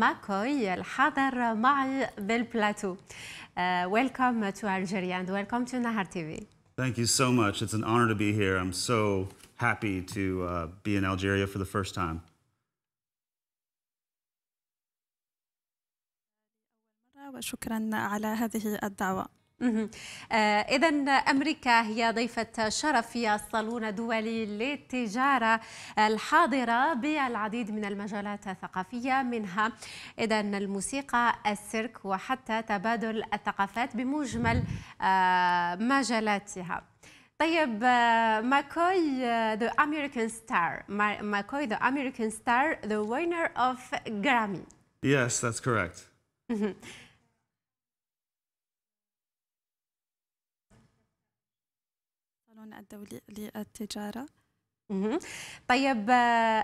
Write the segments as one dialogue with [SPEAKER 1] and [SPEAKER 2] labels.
[SPEAKER 1] Makoy الحاضر معي بالبلاتو. Uh, welcome to Algeria and welcome to Nahar TV.
[SPEAKER 2] Thank you so much. It's an honor to be here. I'm so happy to uh, be in Algeria for the first time.
[SPEAKER 1] وشكرا على هذه الدعوه آه، إذا أمريكا هي ضيفة شرف في الصالون الدولي للتجارة الحاضرة بالعديد من المجالات الثقافية منها إذا الموسيقى السيرك وحتى تبادل الثقافات بمجمل آه، مجالاتها طيب آه، ماكوي ذا أمريكان ستار ماكوي ذا أمريكان ستار ذا وينر أوف جرامي
[SPEAKER 2] Yes, that's correct.
[SPEAKER 1] القانون الدولي للتجارة طيب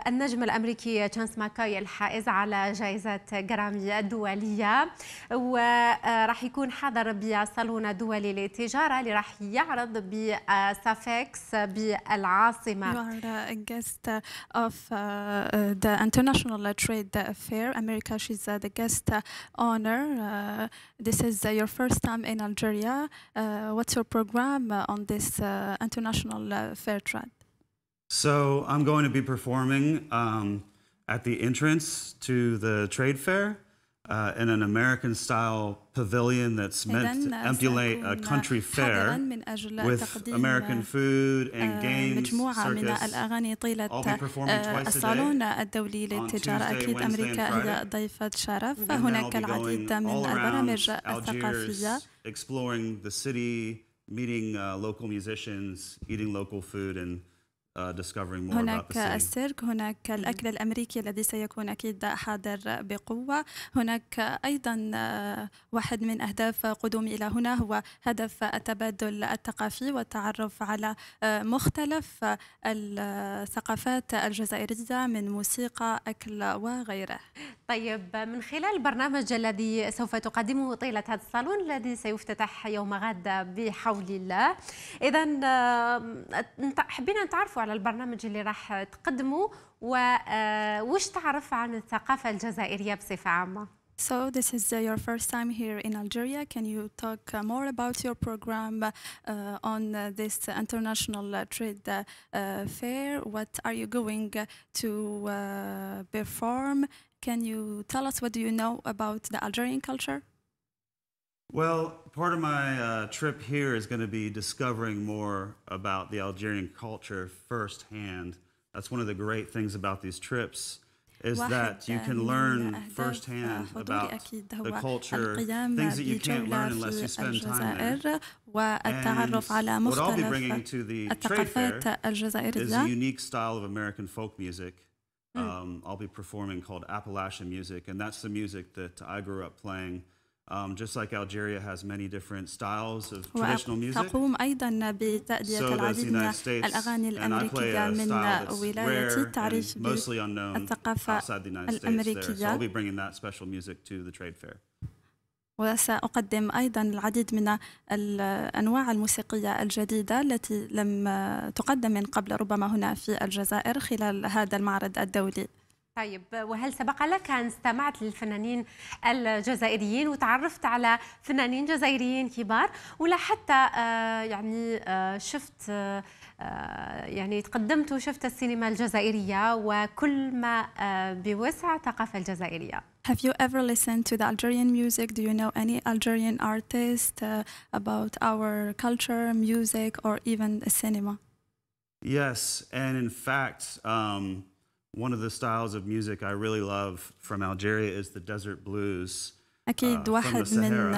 [SPEAKER 1] النجم الامريكي تشانس ماكاي الحائز على جائزه جرامي الدوليه وراح يكون حاضر بصالون دولي للتجاره اللي راح يعرض بسافكس بالعاصمه. You are a guest of
[SPEAKER 3] the International Trade Fair America. She's the guest honor. This is your first time in Algeria. What's your program on this international fair trade?
[SPEAKER 2] So I'm going to be performing um, at the entrance to the trade fair uh, in an American style pavilion that's meant to uh, emulate a country fair
[SPEAKER 3] with American uh,
[SPEAKER 2] food and uh, games. مجموعة circus. من الأغاني
[SPEAKER 3] طيلة الصالون الدولي للتجارة أكيد أمريكا هي ضيفة شرف هناك going من البرامج الثقافية
[SPEAKER 2] exploring the city, meeting uh, local musicians, eating local food and Uh, هناك السيرك
[SPEAKER 3] هناك الأكل الأمريكي الذي سيكون أكيد حاضر بقوة هناك أيضا uh, واحد من أهداف قدومي إلى هنا هو هدف التبادل الثقافي والتعرف على uh, مختلف
[SPEAKER 1] الثقافات الجزائرية من موسيقى أكل وغيره طيب من خلال البرنامج الذي سوف تقدمه طيلة هذا الصالون الذي سيفتتح يوم غد بحول الله إذا حبينا نتعرفوا على البرنامج اللي راح تقدموا وش تعرف عن الثقافة الجزائرية بصفة عامة
[SPEAKER 3] So this is uh, your first time here in Algeria. Can you talk uh, more about your program uh, on uh, this international uh, trade uh, fair? What are you going to uh, perform? Can you tell us what do you know about the Algerian culture?
[SPEAKER 2] Well, part of my uh, trip here is going to be discovering more about the Algerian culture firsthand. That's one of the great things about these trips is that you can um, learn uh, firsthand about the culture, things that you can't learn unless you spend time
[SPEAKER 3] there. والتعرف على مختلف الثقافات الجزائرية is a unique
[SPEAKER 2] style of American folk music. Hmm. Um, I'll be performing called Appalachian music, and that's the music that I grew up playing. Um, just like Algeria has many different styles of traditional music.
[SPEAKER 3] تقوم أيضا بتأدية so العديد من الأغاني الأمريكية من ولايتي تعرف بالثقافة الأمريكية.
[SPEAKER 2] So
[SPEAKER 3] وسأقدم أيضا العديد من الأنواع الموسيقية الجديدة التي لم تقدم من قبل ربما هنا في الجزائر خلال هذا المعرض الدولي.
[SPEAKER 1] طيب وهل سبق لك أن استمعت للفنانين الجزائريين وتعرفت على فنانين جزائريين كبار ولا حتى آه، يعني آه، شفت آه، يعني تقدمت وشفت السينما الجزائرية وكل ما بوسع الثقافة الجزائرية Have you ever listened to the Algerian
[SPEAKER 3] music? Do you know any Algerian artist uh, about our culture, music, or even cinema?
[SPEAKER 2] Yes, and in fact, um, One of the styles of music I really love from Algeria is the desert blues. أكيد uh, واحد من uh,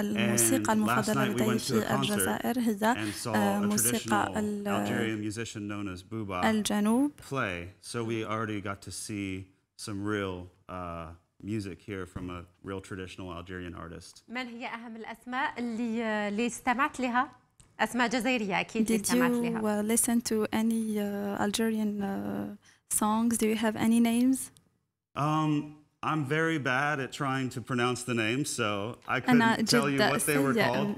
[SPEAKER 2] الموسيقى المفضلة لدي في الجزائر هي موسيقى الجنوب. Play, so we already got to see some real uh, music here from a real traditional Algerian artist.
[SPEAKER 1] من هي أهم الأسماء اللي uh, اللي استمعت لها؟ أسماء جزائرية أكيد Did استمعت لها. Did you listen to any uh,
[SPEAKER 3] Algerian uh, songs? Do you have any names?
[SPEAKER 2] Um, I'm very bad at trying to pronounce the names, so I uh, couldn't tell you what they were called.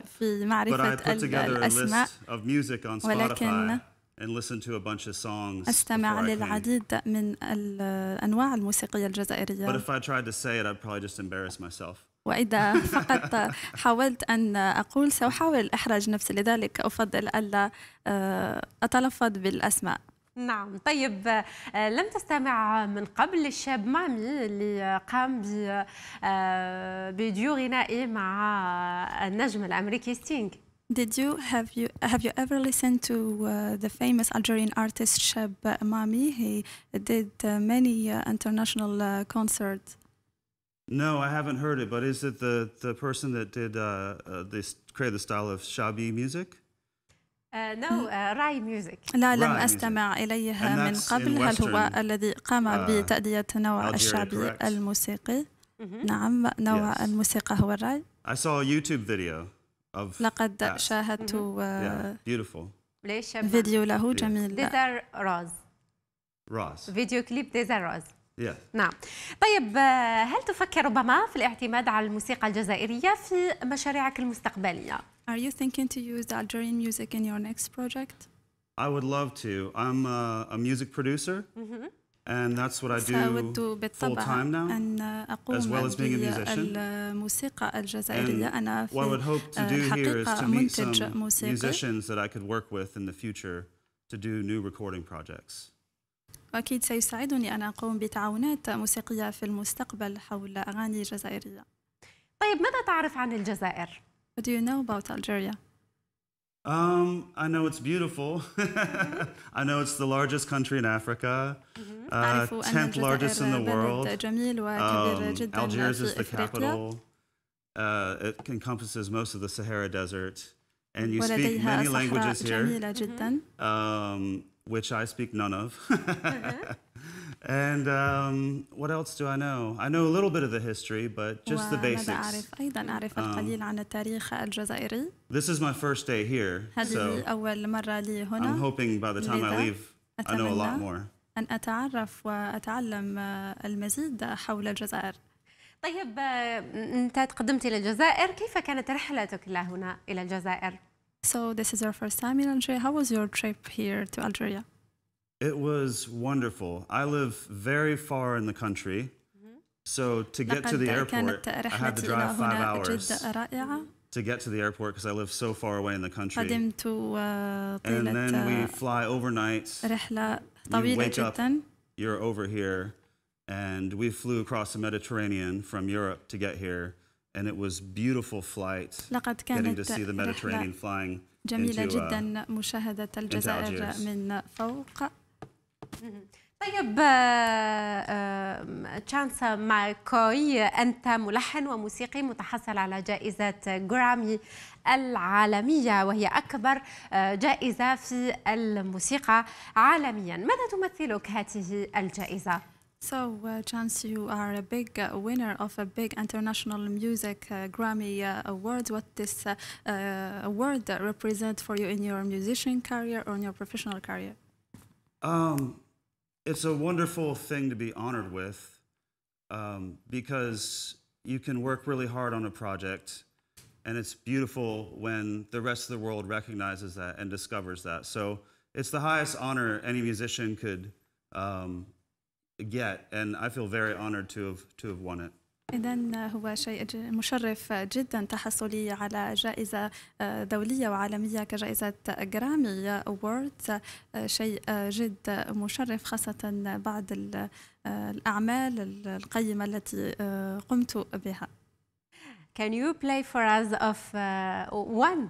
[SPEAKER 3] But I put together a list
[SPEAKER 2] of music on Spotify and listened to a bunch of songs. أستمع للعديد
[SPEAKER 3] من الأنواع الموسيقية الجزائرية. But if
[SPEAKER 2] I tried to say it, I'd probably just embarrass myself. وإذا فقط
[SPEAKER 3] حاولت أن أقول سأحاول إحراج نفسي لذلك أفضل ألا أتلفظ بالأسماء.
[SPEAKER 1] نعم طيب لم تستمع من قبل الشاب مامي اللي قام بديو غنائي مع النجم الامريكي ستينغ
[SPEAKER 3] Did you have you have you ever listened to uh, the famous Algerian artist Shab Mami? He did uh, many uh, international uh, concerts.
[SPEAKER 2] No, I haven't heard it. But is it the the person that did uh, uh, this created the style of Shabi music?
[SPEAKER 1] نو راي ميوزك لا لم أستمع إليها
[SPEAKER 2] من قبل هل هو الذي قام uh, بتأدية نوع الشعبي
[SPEAKER 3] الموسيقي؟ mm-hmm. نعم نوع الموسيقى هو الراي
[SPEAKER 2] I saw a YouTube video of لقد mm-hmm. uh, شاهدت
[SPEAKER 1] فيديو له جميل ديزر روز فيديو كليب ديزر روز yeah. نعم طيب هل تفكر ربما في الاعتماد على الموسيقى الجزائرية في مشاريعك المستقبلية؟ Are you thinking to use Algerian music in your next project?
[SPEAKER 2] I would love to. I'm a, a music producer. Mm -hmm. And that's what I do full time now,
[SPEAKER 3] as well as being a musician. and what I would hope to do here is to meet some musicians
[SPEAKER 2] that I could work with in the future to do new recording projects.
[SPEAKER 3] وأكيد سيساعدني أن أقوم بتعاونات موسيقية في المستقبل حول أغاني جزائرية طيب ماذا تعرف عن الجزائر؟ What do you know about Algeria?
[SPEAKER 2] Um, I know it's beautiful. I know it's the largest country in Africa, uh, tenth largest in the world. Um, Algiers is the capital. Uh, it encompasses most of the Sahara Desert, and you speak many languages here. Um, which I speak none of. uh-huh. And um, what else do I know? I know a little bit of the history, but just the basics.
[SPEAKER 3] Um,
[SPEAKER 2] this is my first day here. so
[SPEAKER 3] I'm
[SPEAKER 2] hoping by the time I leave, I know a lot more.
[SPEAKER 1] أن أتعرف وأتعلم المزيد حول الجزائر. طيب أنت تقدمت إلى الجزائر، كيف كانت رحلتك إلى هنا إلى الجزائر؟ so this is your first time in Algeria. How was your trip here to Algeria?
[SPEAKER 2] It was wonderful. I live very far in the country. Mm-hmm. So to get to the airport, I had to drive five hours to get to the airport because I live so far away in the country. and then we fly overnight.
[SPEAKER 3] you wake up,
[SPEAKER 2] you're over here. And we flew across the Mediterranean from Europe to get here. and it was beautiful flight getting to see the Mediterranean flying جميلة into, uh, جدا
[SPEAKER 1] مشاهدة الجزائر من فوق طيب آه، تشانس ماكوي أنت ملحن وموسيقي متحصل على جائزة جرامي العالمية وهي أكبر آه، جائزة في الموسيقى عالميا ماذا تمثلك هذه الجائزة؟ So, uh, Chance, you are a big uh, winner
[SPEAKER 3] of a big international music uh, Grammy uh, award. What this uh, uh, award represent for you in your musician career or in your professional career?
[SPEAKER 2] Um, it's a wonderful thing to be honored with um, because you can work really hard on a project, and it's beautiful when the rest of the world recognizes that and discovers that. So, it's the highest honor any musician could um, get, and I feel very honored to have to have won it.
[SPEAKER 3] إذا آه، هو شيء مشرف آه، جدا تحصلي على جائزة آه، دولية وعالمية كجائزة جرامي أوورد شيء جد مشرف خاصة بعد الأعمال القيمة التي
[SPEAKER 1] قمت بها. Can you play for us of uh, one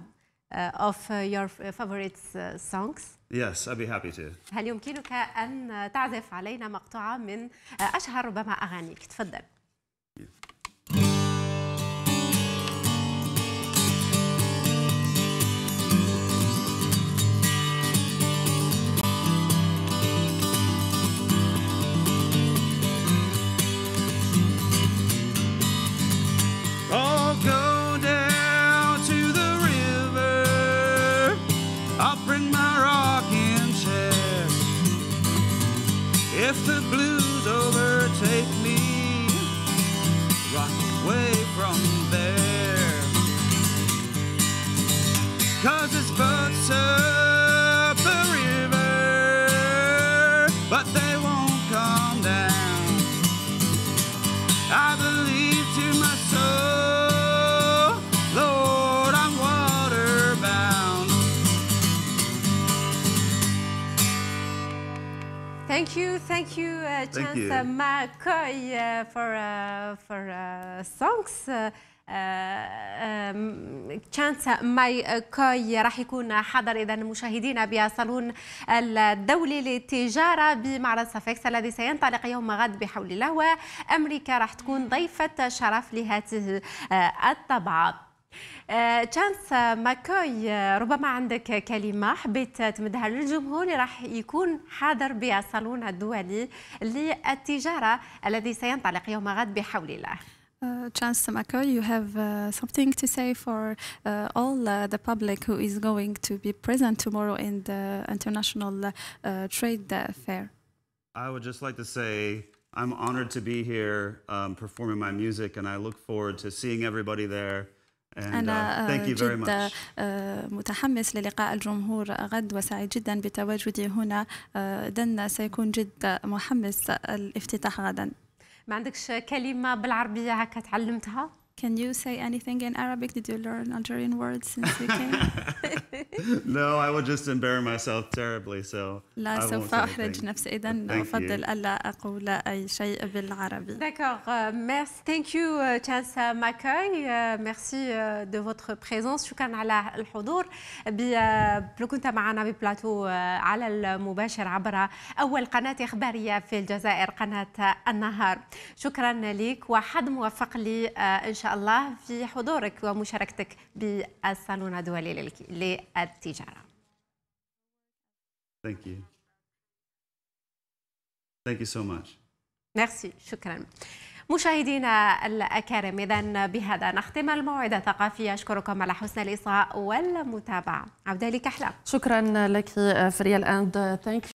[SPEAKER 1] uh, of uh, your favorite uh, songs?
[SPEAKER 2] Yes, I'd be happy to.
[SPEAKER 1] هل يمكنك أن تعزف علينا مقطوعة من uh, أشهر ربما أغانيك؟ تفضل. thank you, uh, thank Chance McCoy, uh, for uh, for uh, songs. تشانس ماي كوي راح يكون حاضر اذا مشاهدينا بصالون الدولي للتجاره بمعرض سافيكس الذي سينطلق يوم غد بحول الله وامريكا راح تكون ضيفه شرف لهذه آه، الطبعه تشانس ماكوي ربما عندك كلمة حبيت تمدها للجمهور اللي راح يكون حاضر بالصالون الدولي للتجارة الذي سينطلق يوم غد بحول الله.
[SPEAKER 3] Uh, Chance Samako, you have uh, something to say for uh, all the public who is going to be present tomorrow in the International Trade Fair.
[SPEAKER 2] I would just like to say I'm honored to be here um, performing my music, and I look forward to seeing everybody there. أنا آه، آه، جدا
[SPEAKER 3] آه، متحمس للقاء الجمهور غد وسعيد جدا بتواجدي هنا دنا سيكون جد محمس الافتتاح غدا
[SPEAKER 1] ما عندكش كلمة بالعربية هكا تعلمتها؟ Can you say anything in Arabic? Did you learn Algerian words since you came?
[SPEAKER 2] no, I would just embarrass myself terribly, so لا سوف أحرج
[SPEAKER 3] نفسي
[SPEAKER 1] إذا
[SPEAKER 2] أفضل
[SPEAKER 3] ألا أقول أي شيء بالعربي.
[SPEAKER 1] D'accord, merci. Thank you, Chansa Mackay. Merci de votre présence. شكرا على الحضور. كنت معنا ببلاتو على المباشر عبر أول قناة إخبارية في الجزائر قناة النهار. شكرا لك وحد موفق لي إن شاء الله في حضورك ومشاركتك بالصالون الدولي للتجارة
[SPEAKER 2] Thank you. Thank you so much.
[SPEAKER 1] Merci. شكرا. مشاهدينا الأكارم إذا بهذا نختم الموعد الثقافي أشكركم على حسن الإصغاء والمتابعة عودة لك أحلام
[SPEAKER 3] شكرا لك آه، فريال أند آه، ثانك